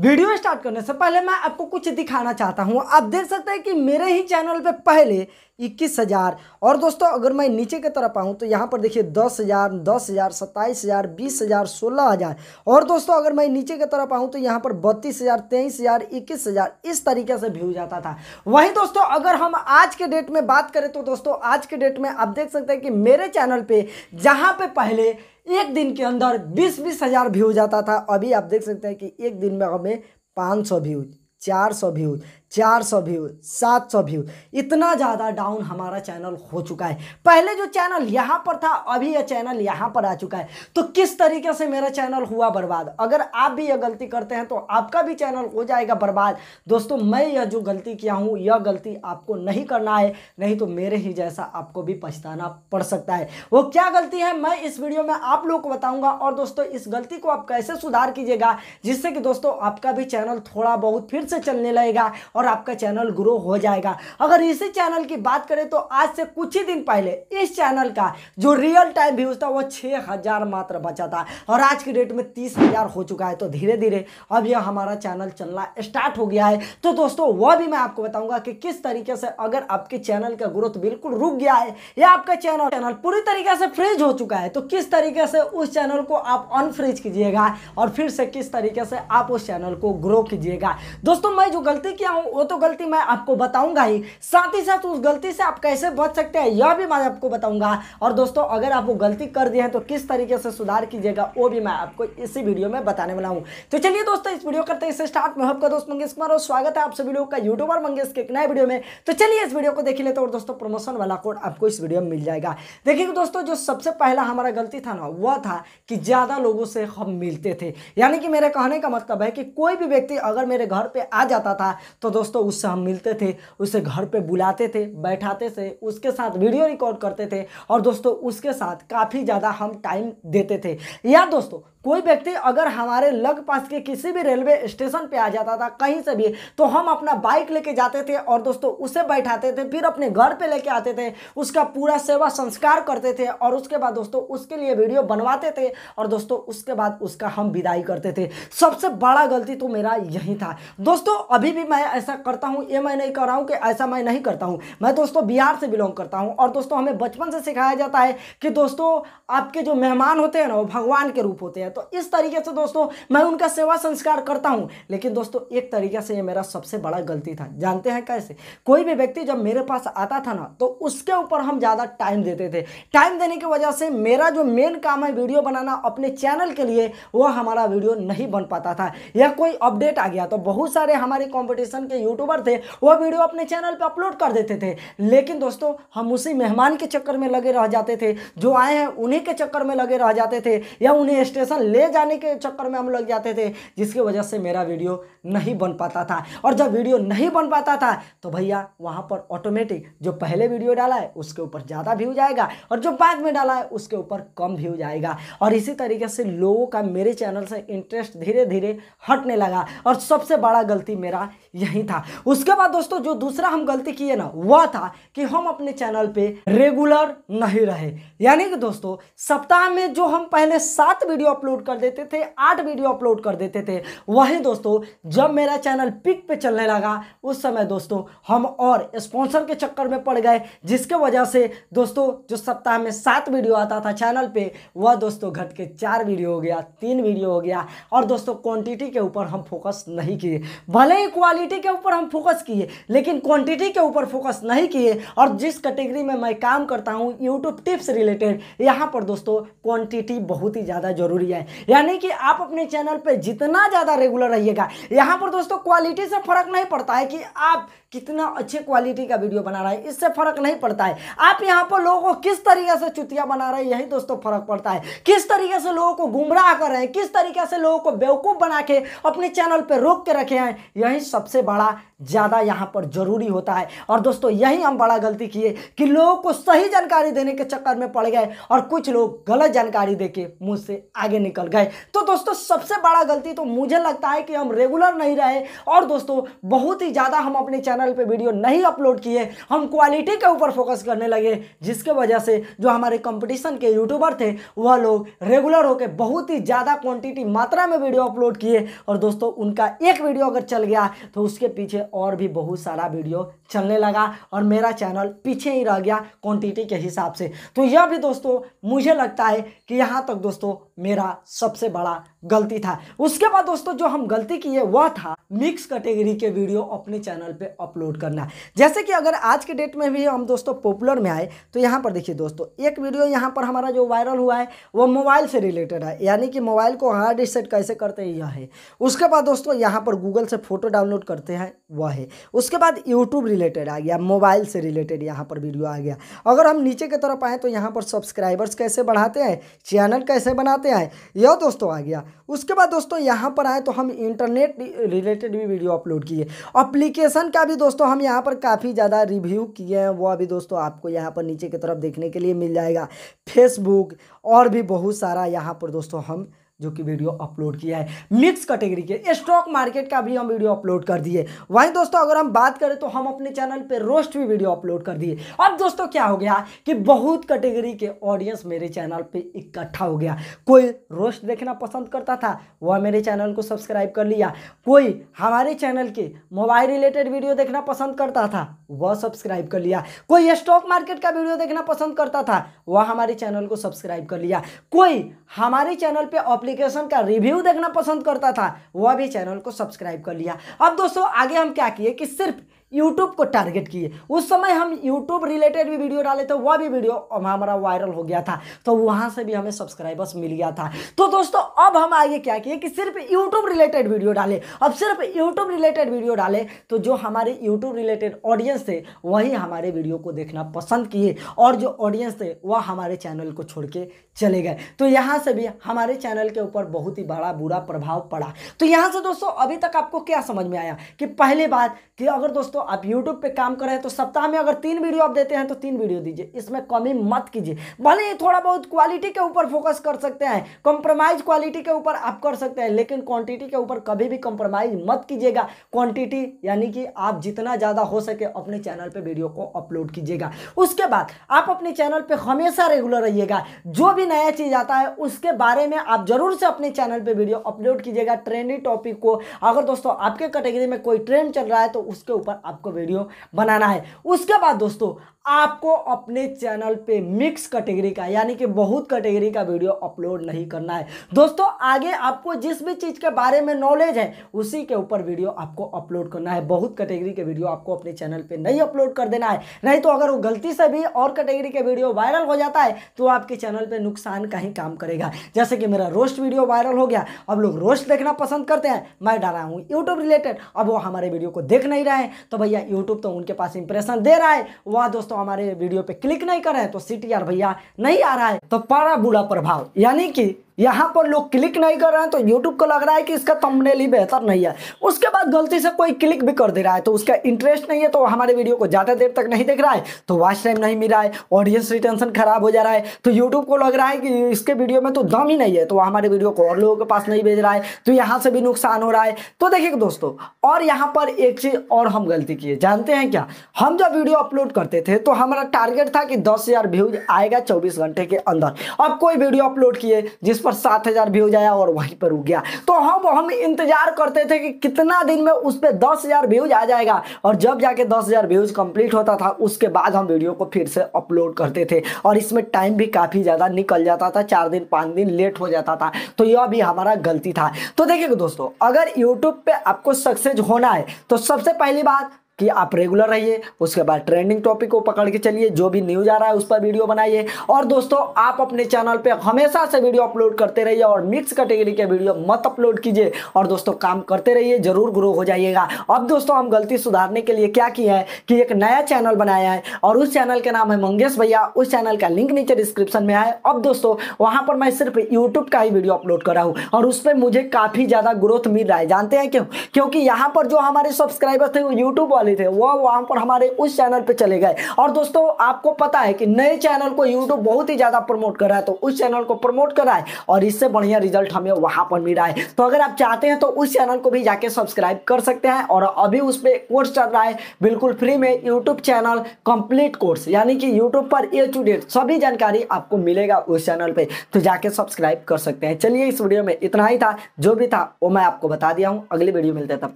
video start करने से पहले मैं आपको कुछ दिखाना चाहता हूँ आप देख सकते हैं कि मेरे ही चैनल पे पहले इक्कीस हज़ार और दोस्तों अगर मैं नीचे की तरफ आऊँ तो यहाँ पर देखिए दस हज़ार दस हज़ार सत्ताईस हज़ार बीस हज़ार सोलह हज़ार और दोस्तों अगर मैं नीचे की तरफ आऊँ तो यहाँ पर बत्तीस हज़ार तेईस हज़ार इक्कीस हज़ार इस तरीके से व्यू जाता था वहीं दोस्तों अगर हम आज के डेट में बात करें तो दोस्तों आज के डेट में आप देख सकते हैं कि मेरे चैनल पर जहाँ पर पहले एक दिन के अंदर बीस बीस हज़ार व्यूज आता था अभी आप देख सकते हैं कि एक दिन में हमें पाँच सौ व्यूज चार सौ व्यूज चार सौ व्यू सात सौ व्यू इतना ज़्यादा डाउन हमारा चैनल हो चुका है पहले जो चैनल यहाँ पर था अभी यह चैनल यहाँ पर आ चुका है तो किस तरीके से मेरा चैनल हुआ बर्बाद अगर आप भी यह गलती करते हैं तो आपका भी चैनल हो जाएगा बर्बाद दोस्तों मैं यह जो गलती किया हूँ यह गलती आपको नहीं करना है नहीं तो मेरे ही जैसा आपको भी पछताना पड़ सकता है वो क्या गलती है मैं इस वीडियो में आप लोग को बताऊँगा और दोस्तों इस गलती को आप कैसे सुधार कीजिएगा जिससे कि दोस्तों आपका भी चैनल थोड़ा बहुत फिर से चलने लगेगा और और आपका चैनल ग्रो हो जाएगा अगर इसी चैनल की बात करें तो आज से कुछ ही दिन पहले इस चैनल का जो रियल टाइम व्यूज था वो छः हज़ार मात्र बचा था और आज की डेट में तीस हज़ार हो चुका है तो धीरे धीरे अब यह हमारा चैनल चलना स्टार्ट हो गया है तो दोस्तों वह भी मैं आपको बताऊंगा कि किस तरीके से अगर आपके चैनल का ग्रोथ बिल्कुल रुक गया है या आपका चैनल चैनल पूरी तरीके से फ्रीज हो चुका है तो किस तरीके से उस चैनल को आप अनफ्रीज कीजिएगा और फिर से किस तरीके से आप उस चैनल को ग्रो कीजिएगा दोस्तों मैं जो गलती किया हूं वो तो गलती मैं आपको बताऊंगा ही साथ ही साथ उस गलती से आप कैसे बच सकते हैं यह भी मैं आपको बताऊंगा और दोस्तों अगर आप वो गलती कर दिए हैं तो किस तरीके से सुधार कीजिएगा वो भी मैं आपको इसी वीडियो में बताने वाला हूँ तो चलिए दोस्तों इस वीडियो करते हैं इसे स्टार्ट में आपका दोस्त मंगेश कुमार और स्वागत है आप सभी लोगों का यूट्यूबर मंगेश के एक नए वीडियो में तो चलिए इस वीडियो को देख लेते और दोस्तों प्रमोशन वाला कोड आपको इस वीडियो में मिल जाएगा देखिए दोस्तों जो सबसे पहला हमारा गलती था ना वह था कि ज़्यादा लोगों से हम मिलते थे यानी कि मेरे कहने का मतलब है कि कोई भी व्यक्ति अगर मेरे घर पर आ जाता था तो दोस्तों उससे हम मिलते थे उसे घर पे बुलाते थे बैठाते थे उसके साथ वीडियो रिकॉर्ड करते थे और दोस्तों उसके साथ काफ़ी ज़्यादा हम टाइम देते थे या दोस्तों कोई व्यक्ति अगर हमारे लग पास के किसी भी रेलवे स्टेशन पे आ जाता था कहीं से भी तो हम अपना बाइक लेके जाते थे और दोस्तों उसे बैठाते थे फिर अपने घर पे लेके आते थे उसका पूरा सेवा संस्कार करते थे और उसके बाद दोस्तों उसके लिए वीडियो बनवाते थे और दोस्तों उसके बाद उसका हम विदाई करते थे सबसे बड़ा गलती तो मेरा यही था दोस्तों अभी भी मैं ऐसा करता हूँ ये मैं नहीं कर रहा हूँ कि ऐसा मैं नहीं करता हूँ मैं दोस्तों बिहार से बिलोंग करता हूँ और दोस्तों हमें बचपन से सिखाया जाता है कि दोस्तों आपके जो मेहमान होते हैं ना वो भगवान के रूप होते हैं तो इस तरीके से दोस्तों मैं उनका सेवा संस्कार करता हूँ लेकिन दोस्तों एक तरीके से ये मेरा सबसे बड़ा गलती था जानते हैं कैसे कोई भी व्यक्ति जब मेरे पास आता था ना तो उसके ऊपर हम ज़्यादा टाइम देते थे टाइम देने की वजह से मेरा जो मेन काम है वीडियो बनाना अपने चैनल के लिए वह हमारा वीडियो नहीं बन पाता था या कोई अपडेट आ गया तो बहुत सारे हमारे कॉम्पिटिशन के के यूट्यूबर थे वह वीडियो अपने चैनल पर अपलोड कर देते थे लेकिन दोस्तों हम उसी मेहमान के चक्कर में लगे रह जाते थे जो आए हैं उन्हीं के चक्कर में लगे रह जाते थे या उन्हें स्टेशन ले जाने के चक्कर में हम लग जाते थे जिसकी वजह से मेरा वीडियो नहीं बन पाता था और जब वीडियो नहीं बन पाता था तो भैया वहाँ पर ऑटोमेटिक जो पहले वीडियो डाला है उसके ऊपर ज़्यादा व्यू जाएगा और जो बाद में डाला है उसके ऊपर कम व्यू जाएगा और इसी तरीके से लोगों का मेरे चैनल से इंटरेस्ट धीरे धीरे हटने लगा और सबसे बड़ा गलती मेरा यही नहीं था उसके बाद दोस्तों जो दूसरा हम गलती किए ना वह था कि हम अपने चैनल पे रेगुलर नहीं रहे यानी कि दोस्तों सप्ताह में जो हम पहले सात वीडियो अपलोड कर देते थे आठ वीडियो अपलोड कर देते थे वही दोस्तों जब मेरा चैनल पिक पे चलने लगा उस समय दोस्तों हम और स्पॉन्सर के चक्कर में पड़ गए जिसके वजह से दोस्तों जो सप्ताह में सात वीडियो आता था चैनल पे वह दोस्तों घट के चार वीडियो हो गया तीन वीडियो हो गया और दोस्तों क्वांटिटी के ऊपर हम फोकस नहीं किए भले ही क्वालिटी के ऊपर हम फोकस किए लेकिन क्वांटिटी के ऊपर फोकस नहीं किए और जिस कैटेगरी में मैं काम करता हूँ यूट्यूब टिप्स रिलेटेड यहाँ पर दोस्तों क्वांटिटी बहुत ही ज़्यादा ज़रूरी है यानी कि आप अपने चैनल पर जितना ज़्यादा रेगुलर रहिएगा यहाँ पर दोस्तों क्वालिटी से फ़र्क नहीं पड़ता है कि आप कितना अच्छे क्वालिटी का वीडियो बना रहा है इससे फ़र्क नहीं पड़ता है आप यहाँ पर लोगों को किस तरीके से चुतिया बना रहे हैं यही दोस्तों फ़र्क पड़ता है किस तरीके से लोगों को गुमराह कर रहे हैं किस तरीके से लोगों को बेवकूफ़ बना के अपने चैनल पर रोक के रखे हैं यही सबसे बड़ा बड़ा ज़्यादा यहाँ पर ज़रूरी होता है और दोस्तों यही हम बड़ा गलती किए कि लोगों को सही जानकारी देने के चक्कर में पड़ गए और कुछ लोग गलत जानकारी दे के मुझसे आगे निकल गए तो दोस्तों सबसे बड़ा गलती तो मुझे लगता है कि हम रेगुलर नहीं रहे और दोस्तों बहुत ही ज़्यादा हम अपने चैनल पर वीडियो नहीं अपलोड किए हम क्वालिटी के ऊपर फोकस करने लगे जिसके वजह से जो हमारे कंपटीशन के यूट्यूबर थे वह लोग रेगुलर होकर बहुत ही ज़्यादा क्वान्टिटी मात्रा में वीडियो अपलोड किए और दोस्तों उनका एक वीडियो अगर चल गया तो उसके पीछे और भी बहुत सारा वीडियो चलने लगा और मेरा चैनल पीछे ही रह गया क्वांटिटी के हिसाब से तो यह भी दोस्तों मुझे लगता है कि यहाँ तक दोस्तों मेरा सबसे बड़ा गलती था उसके बाद दोस्तों जो हम गलती की है वह था मिक्स कैटेगरी के वीडियो अपने चैनल पे अपलोड करना जैसे कि अगर आज के डेट में भी हम दोस्तों पॉपुलर में आए तो यहाँ पर देखिए दोस्तों एक वीडियो यहाँ पर हमारा जो वायरल हुआ है वो मोबाइल से रिलेटेड है यानी कि मोबाइल को हार्ड रिसेट कैसे करते हैं यह है उसके बाद दोस्तों यहाँ पर गूगल से फ़ोटो डाउनलोड करते हैं वह है उसके बाद यूट्यूब रिलेटेड आ गया मोबाइल से रिलेटेड यहाँ पर वीडियो आ गया अगर हम नीचे की तरफ आएँ तो यहाँ पर सब्सक्राइबर्स कैसे बढ़ाते हैं चैनल कैसे बनाते हैं यह दोस्तों आ गया उसके बाद दोस्तों यहाँ पर आए तो हम इंटरनेट रिलेटेड भी वीडियो अपलोड किए अप्लीकेशन का भी दोस्तों हम यहाँ पर काफ़ी ज़्यादा रिव्यू किए हैं वो अभी दोस्तों आपको यहाँ पर नीचे की तरफ देखने के लिए मिल जाएगा फेसबुक और भी बहुत सारा यहाँ पर दोस्तों हम जो कि वीडियो अपलोड किया है मिक्स कैटेगरी के स्टॉक मार्केट का भी हम वीडियो अपलोड कर दिए वहीं दोस्तों अगर हम बात करें तो हम अपने चैनल पे रोस्ट भी वीडियो अपलोड कर दिए अब दोस्तों क्या हो गया कि बहुत कैटेगरी के ऑडियंस मेरे चैनल पे इकट्ठा हो गया कोई रोस्ट देखना पसंद करता था वह मेरे चैनल को सब्सक्राइब कर लिया कोई हमारे चैनल के मोबाइल रिलेटेड वीडियो देखना पसंद करता था वह सब्सक्राइब कर लिया कोई स्टॉक मार्केट का वीडियो देखना पसंद करता था वह हमारे चैनल को सब्सक्राइब कर लिया कोई हमारे चैनल पर एप्लीकेशन का रिव्यू देखना पसंद करता था वह भी चैनल को सब्सक्राइब कर लिया अब दोस्तों आगे हम क्या किए कि सिर्फ यूट्यूब को टारगेट किए उस समय हम यूट्यूब रिलेटेड भी वीडियो डाले थे तो वह भी वीडियो हमारा वायरल हो गया था तो वहाँ से भी हमें सब्सक्राइबर्स मिल गया था तो दोस्तों अब हम आगे क्या किए कि सिर्फ यूट्यूब रिलेटेड वीडियो डाले अब सिर्फ यूट्यूब रिलेटेड वीडियो डाले तो जो हमारे यूट्यूब रिलेटेड ऑडियंस थे वही हमारे वीडियो को देखना पसंद किए और जो ऑडियंस थे वह हमारे चैनल को छोड़ के चले गए तो यहाँ से भी हमारे चैनल के ऊपर बहुत ही बड़ा बुरा प्रभाव पड़ा तो यहाँ से दोस्तों अभी तक आपको क्या समझ में आया कि पहले बात कि अगर दोस्तों आप YouTube पे काम कर रहे हैं तो सप्ताह में अगर तीन वीडियो आप देते हैं तो तीन वीडियो दीजिए इसमें कमी मत कीजिए भले ही थोड़ा बहुत क्वालिटी के ऊपर फोकस कर सकते हैं कॉम्प्रोमाइज क्वालिटी के ऊपर आप कर सकते हैं लेकिन क्वांटिटी के ऊपर कभी भी कॉम्प्रोमाइज मत कीजिएगा क्वांटिटी यानी कि आप जितना ज़्यादा हो सके अपने चैनल पर वीडियो को अपलोड कीजिएगा उसके बाद आप अपने चैनल पर हमेशा रेगुलर रहिएगा जो भी नया चीज़ आता है उसके बारे में आप जरूर से अपने चैनल पर वीडियो अपलोड कीजिएगा ट्रेंडिंग टॉपिक को अगर दोस्तों आपके कैटेगरी में कोई ट्रेंड चल रहा है तो उसके ऊपर आप आपको वीडियो बनाना है उसके बाद दोस्तों आपको अपने चैनल पे मिक्स कैटेगरी का यानी कि बहुत कैटेगरी का वीडियो अपलोड नहीं करना है दोस्तों आगे आपको जिस भी चीज़ के बारे में नॉलेज है उसी के ऊपर वीडियो आपको अपलोड करना है बहुत कैटेगरी के वीडियो आपको अपने चैनल पे नहीं अपलोड कर देना है नहीं तो अगर वो गलती से भी और कैटेगरी के वीडियो वायरल हो जाता है तो आपके चैनल पर नुकसान का ही काम करेगा जैसे कि मेरा रोस्ट वीडियो वायरल हो गया अब लोग रोस्ट देखना पसंद करते हैं मैं डाला हूँ यूट्यूब रिलेटेड अब वो हमारे वीडियो को देख नहीं रहे हैं तो भैया यूट्यूब तो उनके पास इंप्रेशन दे रहा है वहां दोस्तों हमारे वीडियो पे क्लिक नहीं कर रहे हैं तो सीटीआर भैया नहीं आ रहा है तो पारा बुरा प्रभाव यानी कि यहाँ पर लोग क्लिक नहीं कर रहे हैं तो यूट्यूब को लग रहा है कि इसका थंबनेल ही बेहतर नहीं है उसके बाद गलती से कोई क्लिक भी कर दे रहा है तो उसका इंटरेस्ट नहीं है तो हमारे वीडियो को ज़्यादा देर तक नहीं देख रहा है तो वॉच टाइम नहीं मिल रहा है ऑडियंस रिटेंशन खराब हो जा रहा है तो यूट्यूब को लग रहा है कि इसके वीडियो में तो दम ही नहीं है तो हमारे वीडियो को और लोगों के पास नहीं भेज रहा है तो यहाँ से भी नुकसान हो रहा है तो देखिए दोस्तों और यहाँ पर एक चीज़ और हम गलती किए जानते हैं क्या हम जब वीडियो अपलोड करते थे तो हमारा टारगेट था कि दस व्यूज आएगा चौबीस घंटे के अंदर अब कोई वीडियो अपलोड किए जिस पर सात हज़ार व्यूज आया और वहीं पर रुक गया तो हम हम इंतजार करते थे कि कितना दिन में उस पर दस हज़ार व्यूज आ जाएगा और जब जाके दस हज़ार व्यूज कंप्लीट होता था उसके बाद हम वीडियो को फिर से अपलोड करते थे और इसमें टाइम भी काफ़ी ज़्यादा निकल जाता था चार दिन पांच दिन लेट हो जाता था तो यह भी हमारा गलती था तो देखिए दोस्तों अगर यूट्यूब पर आपको सक्सेस होना है तो सबसे पहली बात कि आप रेगुलर रहिए उसके बाद ट्रेंडिंग टॉपिक को पकड़ के चलिए जो भी न्यूज आ रहा है उस पर वीडियो बनाइए और दोस्तों आप अपने चैनल पे हमेशा से वीडियो अपलोड करते रहिए और मिक्स कैटेगरी के वीडियो मत अपलोड कीजिए और दोस्तों काम करते रहिए जरूर ग्रो हो जाइएगा अब दोस्तों हम गलती सुधारने के लिए क्या किया है कि एक नया चैनल बनाया है और उस चैनल का नाम है मंगेश भैया उस चैनल का लिंक नीचे डिस्क्रिप्शन में है अब दोस्तों वहां पर मैं सिर्फ यूट्यूब का ही वीडियो अपलोड कर रहा हूँ और उस पर मुझे काफी ज्यादा ग्रोथ मिल रहा है जानते हैं क्यों क्योंकि यहाँ पर जो हमारे सब्सक्राइबर थे वो यूट्यूब वाले थे वह वहाँ पर हमारे उस चैनल पर चले गए और दोस्तों आपको पता है कि नए चैनल को यूट्यूब बहुत ही ज़्यादा प्रमोट कर रहा है तो उस चैनल को प्रमोट कर रहा है और इससे बढ़िया रिजल्ट हमें वहाँ पर मिला है तो अगर आप चाहते हैं तो उस चैनल को भी जाके सब्सक्राइब कर सकते हैं और अभी उस पर कोर्स चल रहा है बिल्कुल फ्री में यूट्यूब चैनल कंप्लीट कोर्स यानी कि यूट्यूब पर ए टू डेट सभी जानकारी आपको मिलेगा उस चैनल पे तो जाके सब्सक्राइब कर सकते हैं चलिए इस वीडियो में इतना ही था जो भी था वो मैं आपको बता दिया हूँ अगली वीडियो मिलते हैं तब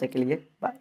तक के लिए बाय